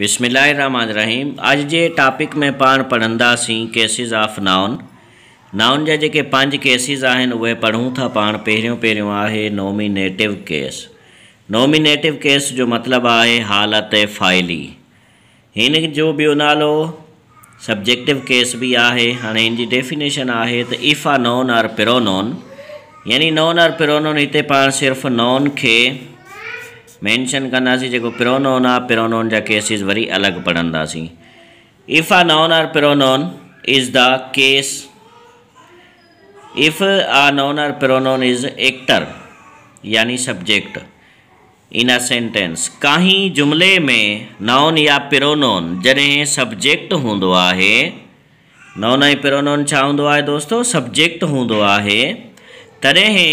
रहीम अज जे topic में पा पढ़ंदासीं केसिस ऑफ नाउन नाउन जा जेके पंज केसिस उ पढ़ू पढ़ूं था पाण पे पे आहे नॉमिनेटिव केस नॉमिनेटिव केस जो मतलब है हालत फ़ाइली इन जो ॿियो नालो सब्जेक्टिव केस भी है हाँ इन डेफिनेशन डेफिनेशन तो इफ़ इफ़ा नॉन आर पिरोनॉन यानी नॉन आर पिरोनॉन इतने पा सिर्फ़ नॉन के मेंशन कंदासीं जेको पिरोनोन आ पिरोनोन जा केसिस वरी अलग पढ़ंदासीं if a noun or pronoun is the case if a noun or pronoun is actor यानी सब्जेक्ट इन अ सेंटेंस काही जुमले में नॉन या पिरोनोन जॾहिं सब्जेक्ट हूंदो आहे नॉन ऐं पिरोनोन छा हूंदो आहे सब्जेक्ट हूंदो आहे तॾहिं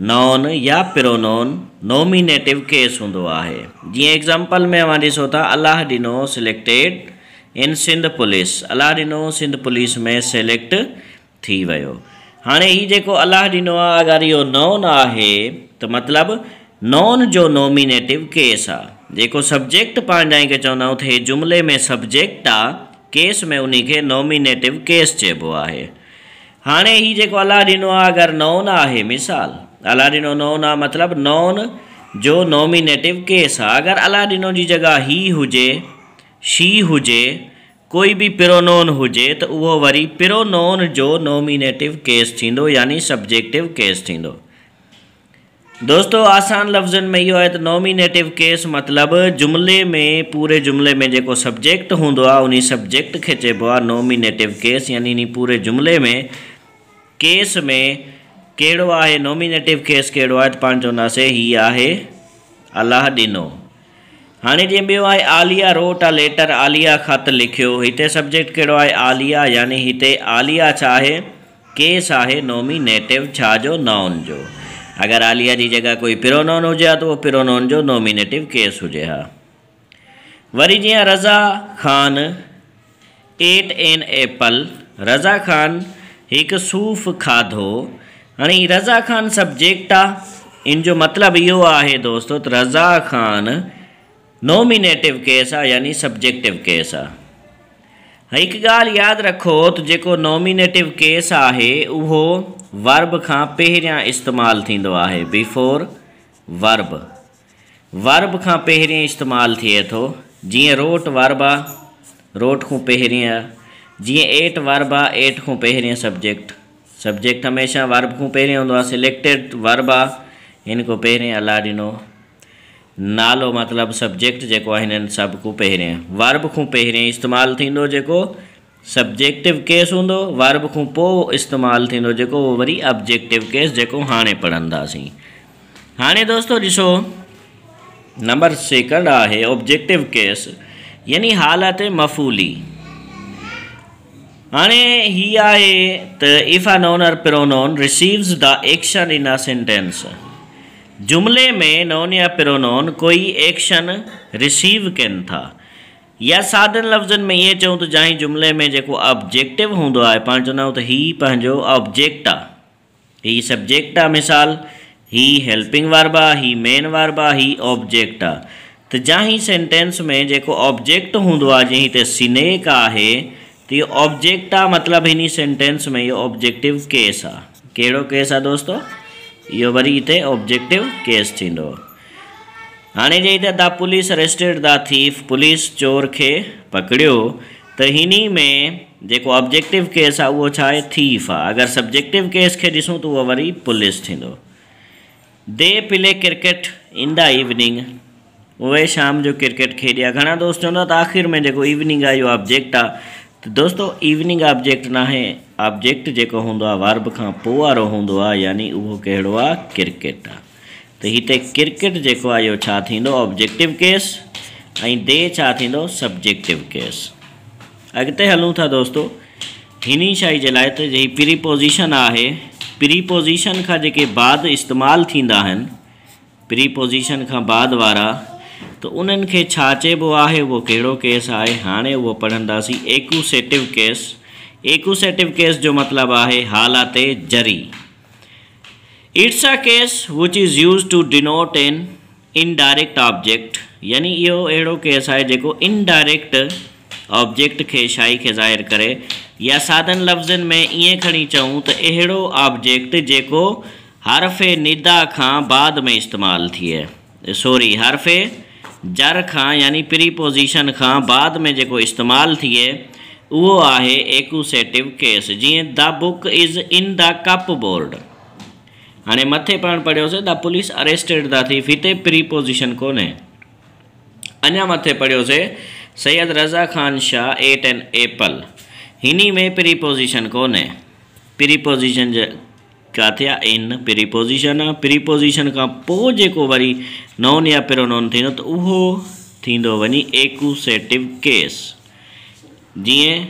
नॉन या पिरोनॉन नॉमिनेटिव केस हों आहे में अवां ॾिसो था Allah Dino selected in Sindh police Allah Dino Sindh police में सिलेक्ट थी वो हाँ ये जेको अलाह ॾिनो आहे नॉन आहे तो मतलब नॉन जो नॉमिनेटिव केस आ जो सब्जेक्ट पा जंहिंखे चवन आहियूं त में सब्जेक्ट आ केस में उन्हीं के नॉमिनेटिव केस चबो है हाँ ये जेको अलाह अगर नॉन आहे मिसाल नौ ना मतलब नॉन जो नॉमिनेटिव केस है अगर अलाडिनो की जगह ही हुए शी हुए कोई भी पिरोनोन हुजे तो उहो वरी पिरोनोन जो नॉमिनेटिव केस यानी सब्जेक्टिव केस दोस्तों आसान लफ्जन में यो है तो नॉमिनेटिव केस मतलब जुमले में पूरे जुमले में जो सब्जेक्ट हों उन्हीं सब्जेक्ट के चबो नॉमिनेटिव केस यानी पूरे जुमले में केस में कड़ो है नॉमिनेटिव केस कड़ो आहे त पाण चवंदासीं हीअ आहे अलाह ॾिनो हाणे जीअं ॿियो Aliya wrote a letter Aliya ख़त लिखो इतने सब्जेक्ट कड़ो आहे आलिया यानी हिते आलिया छा केस आहे नॉमिनेटिव छा जो नाउन जो अगर आलिया की जगह कोई पिरोनॉन हो हा त तो उहो पिरोनॉन जो नॉमिनेटिव केस हुजे हा वरी जीअं Raza Khan ate an apple Raza Khan एक सूफ़ खाधो हाँ रज़ा ख़ान सब्जेक्ट मतलब आ इन मतलब यो है दोस्तों दोस्तो रज़ा ख़ान नॉमिनेटिव केस आहे यानी सब्जेक्टिव केस आहे हिकु ॻाल्हि यादि रखो तो जो नॉमिनेटिव केस है उहो वर्ब का पहिरियां इस्तेमाल थींदो आहे बिफोर वर्ब वर्ब का पहिरियों इस्तेमाल थिए तो जी रोट वर्ब आ रोट खां पहिरियां जीअं एट वर्ब आ एट खां पहिरियां सब्जेक्ट सब्जेक्ट हमेशा वर्ब पहिरियों पे आहे सिलेक्टेड वर्ब आ हिन पे पहिरें अलाह ॾिनो नालो मतिलबु सब्जेक्ट जो आहे हिननि सभु खां वर्ब खां पे इस्तेमाल थींदो जेको सब्जेक्टिव केस हों वर्ब खां पोइ इस्तेमालु थींदो वरी ऑब्जेक्टिव केस जो हाँ पढ़ंदासीं हाँ दोस्तों ऐसो नंबर सेकंड है ऑब्जेक्टिव केस यानी हालत मफ़ूली અને હી આયે ત if a noun or pronoun receives the action in a sentence જુમલે મે નોનિયા પ્રનોન કોઈ એક્શન રિસીવ કેન થા ય સાદો લફઝન મે યે ચુ તો જાઈ જુમલે મે જેકો ઓબ્જેક્ટિવ હોદવા પંચ નો તો હી પંચો ઓબ્જેક્ટ આ હી સબ્જેક્ટા મિસાલ હી હેલ્પિંગ વર્બ હી મેન વર્બ હી ઓબ્જેક્ટ ત જાઈ સેન્ટેન્સ મે જેકો ઓબ્જેક્ટ હોદવા જેતે સીને કા હે तो ये ऑब्जेक्ट आ मतलब इन सेंटेंस में ये ऑब्जेक्टिव केस आ कड़ो केस आ दोस्तों यो वरी हिते ऑब्जेक्टिव केस हाँ हाणे the police arrested the thief police चोर के पकड़ो तो इन में जो ऑब्जेक्टिव केस आ वो छा थीफ आ अगर सब्जेक्टिव केस के ॾिसूं तो वो वरी police they play cricket in the evening वे शाम जो क्रिकेट खेडिया घना दोस्त चवंदा आख़िर में जो इवनिंग आ इहो ऑब्जेक्ट आ तो दोस्तों इवनिंग ऑब्जेक्ट नाहे ऑब्जेक्ट जो हूंदो आहे वर्ब खां पोइ वारो यानी उहो कहिड़ो आहे क्रिकेट आहे त हिते क्रिकेट जेको ऑब्जेक्टिव केस ऐं दे सब्जेक्टिव केस अगत हलूँ था दोस्तों हिन शाई जे लाइ त जेकी प्रीपोज़िशन आहे प्रीपोज़िशन खां जेके बाद इस्तेमाल थींदा आहिनि प्रीपोज़िशन खां बाद वारा तो उन्हनि खे छा चइबो आहे केस आहे हाँ उहो पढ़ासी एकुसेटिव केस एकुसेटिव केस जो मतलब आहे हालात जरी it's a case which is use to denote an indirect object यानी इहो अड़ो केस है जो इनडायरेक्ट ऑब्जेक्ट के शाही के ज़ाहिर करे या साधन लफ़्ज़नि में ईअं खड़ी चऊं त अहिड़ो ऑब्जेक्ट जेको हरफ़े निदा का बाद में इस्तेमाल थिए सॉरी हरफ़े जर का यानी प्रिपोज़ीशन का बाद में जो इस्तेमाल थिए वो आहे एकुसेटिव केस जी the book is in the cupboard हाँ मथे पढ़णु पढ़ियोसीं द पुलिस अरेस्टेड था थी फिते प्रीपोज़ीशन को अञा मथे पढ़ियोसीं Syed Raza Khan Shah ate ten apple इन हिन में प्रीपोज़ीशन को प्रिपोज़ीशन जे क्या इन प्रीपोजिशन प्रीपोजिशन खां पोइ वरी नॉन या पहिरियों नॉन थींदो उहो थींदो वञी एकुसेटिव केस जीअं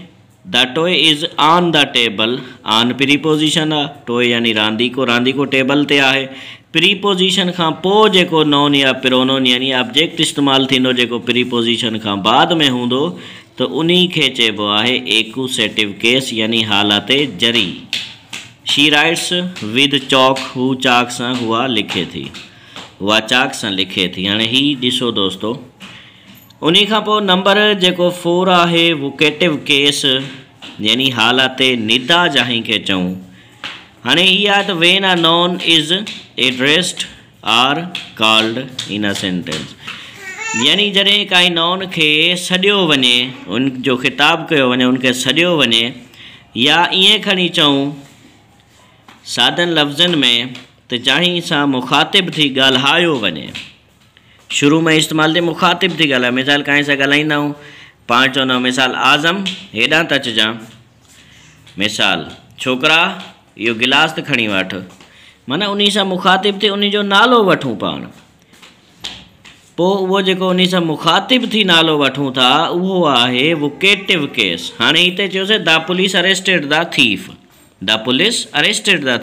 the toy is on the table on preposition आहे टोए यानी रांदीको रांदीको टेबल ते आहे प्रीपोजिशन खां पोइ नॉन या प्रोनोन यानी ऑब्जेक्ट इस्तेमाल थींदो जेको प्रीपोजिशन खां बाद में हूंदो तो उन्हीं खे चइबो आहे एकुसेटिव केस यानी हालत जरी शी राइट्स विद चौक हु चाक से हुआ लिखे थी उहा चाक से लिखे थी हाँ हीउ ॾिसो दोस्तो उन्हीं खां नंबर जेको फोर आहे वुकेटिव केस यानी हालत निदा जंहिंखे चऊं हाणे हीअ आहे त when a noun is addressed or called in a sentence यानी जॾहिं काई नॉन के सॾियो वञे उन जो ख़िताबु कयो वञे उनखे सॾियो वञे या ईअं खणी चऊं सादन लफ्जन में त सा मुखातिब थी ॻाल्हायो वञे शुरू में इस्तेमाल थे मुखातिब थी गाल मिसाल कहीं से ॻाल्हाईंदा पा चवन मिसाल आज़म एडा त जा मिसाल छोकरा यो गिलास तो खणी वठ माना उन्हीं सां मुखातिब थी उन्हीं जो नालो वठूं पा पो वो जो उन्हीं सां मुखातिब थी नालो वठूं था वो आहे वुकेटिव केस हाँ इतने चयोसीं the police arrested the thief the police arrested the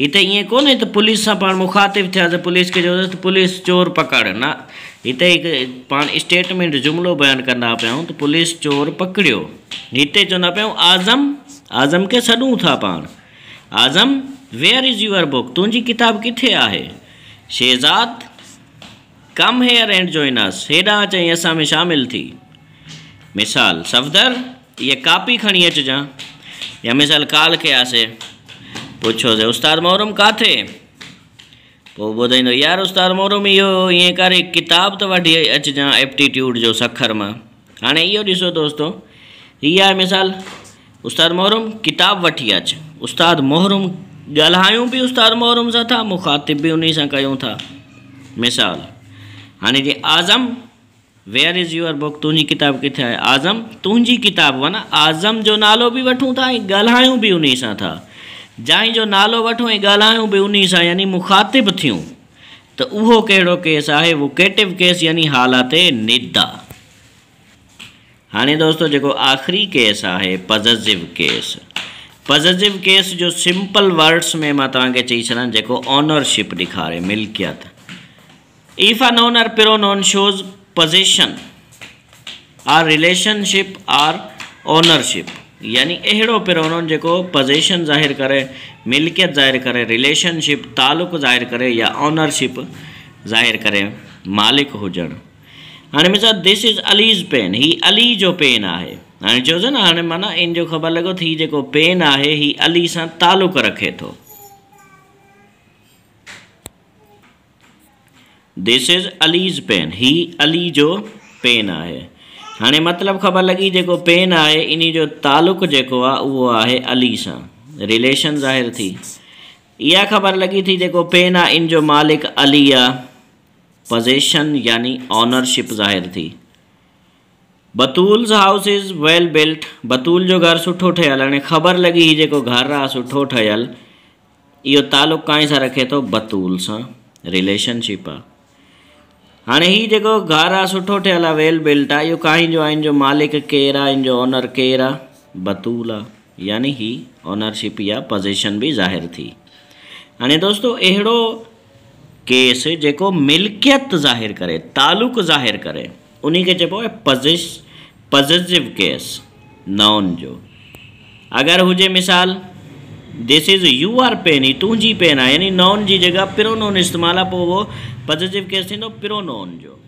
इत को पुलिस से पा मुखातिब थे पुलिस के चयो तो पुलिस चोर पकड़ न इत एक पा स्टेटमेंट जुमलो बयान कंदा पे तो पुलिस चोर पकड़ो इत चवंदा पे आज़म आज़म के सदूँ था पा Azam where is your book तुझी किताब किथे आहे Shehzad come here and join हेडा हेॾां चई में शामिल थी मिसाल सफदर ये कापी खड़ी अचिजांइ या मिसाल काल पूछो से उस्ताद मोहरम थे तो ॿुधाईंदो यार उस्ताद मोहरम यो ये कर किताब तो वी अचिजांइ एप्टीट्यूड जो सखर में हाँ यो ॾिसो दोस्तों ये मिसाल उस्ताद मोहरम किताब वी अचु उस्ताद मोहरम गल भी उस्ताद मोहरम से था मुखातिब भी उन्हीं से क्यों था मिसाल हाँ जी Azam where is your book तुझी किताब किथे आहे आज़म तुंहिंजी किताब वञ आज़म जो नालो बि वठूं था ऐं ॻाल्हायूं बि उन सां था जंहिंजो नालो वठूं ऐं ॻाल्हायूं बि उन सां यानी मुखातिब थियूं त तो उहो कहिड़ो केस आहे कैटिव केस यानी हालात निदा हाणे दोस्तो जेको आख़िरी केस आहे पज़िव केस पज़िव केस जो सिंपल वर्ड्स में मां तव्हांखे चई छॾां जेको ऑनरशिप ॾेखारे मिल्कियत if a noun or pronoun shows possession or relationship or ownership यानी अड़ो पिणु उन्हनि जेको पोज़ेशन ज़ाहिर करे मिल्कियत ज़ाहिर करे रिलेशनशिप तालुक ज़ाहिर करे या ओनरशिप ज़ाहिर करे मालिक हुजणु हाँ मिसा दिस इज़ अलीज़ पेन ही अली जो पेन है हाणे चयोसि न हाँ माना इन जो ख़बर लगो थी जो पेन है ही अली से तालुक रखे तो दिस इज़ अलीज पेन ही अली जो पेन है हाँ मतलब ख़बर लगी जो पेन है इन जो तालुक जो आहे अली से रिलेशन ज़ाहिर थी इहा ख़बर लगी थी जो पेन आ इन जो मालिक अली आ पोज़ेशन यानी ऑनरशिप ज़ाहिर थी Batool's house is well built Batool जो घर सुठो ठयल हाँ ख़बर लगी ही जो घर आ सुठो ठयल यो तालुक कहीं से रखे तो बतूल से रिलेशनशिप आ અને હી જેકો ગારા સઠોઠે અવેલેબલ તા યુ કાઈ જો આઈન જો માલિક કેરા ઇન જો ઓનર કેરા બતૂલા યાની હી ઓનરશિપ યર પોઝિશન ભી ઝાહીર થી અને દોસ્તો એહડો કેસ જેકો મિલકત ઝાહીર કરે તાલુક ઝાહીર કરે ઉની કે જો પોઝિશન પોઝેસિવ કેસ નાઉન જો અગર હોજે મિસાલ this is your pen ही तू जी आ यानी नॉन जी जगह पिरोनोन इस्तेमाल आप वो पॉजिटिव केस थी पिरोनोन जो